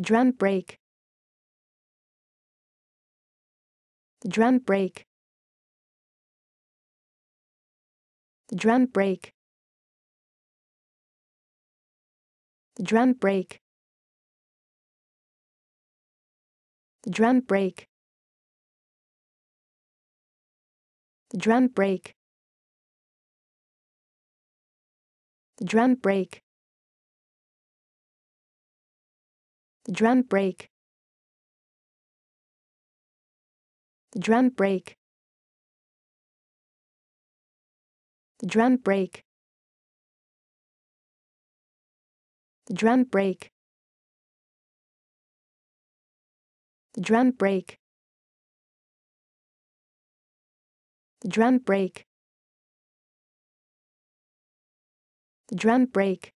drum break drum break drum break drum break drum break drum break drum break The drum break. The drum break. The drum break. The drum break. The drum break. The drum break. The drum break.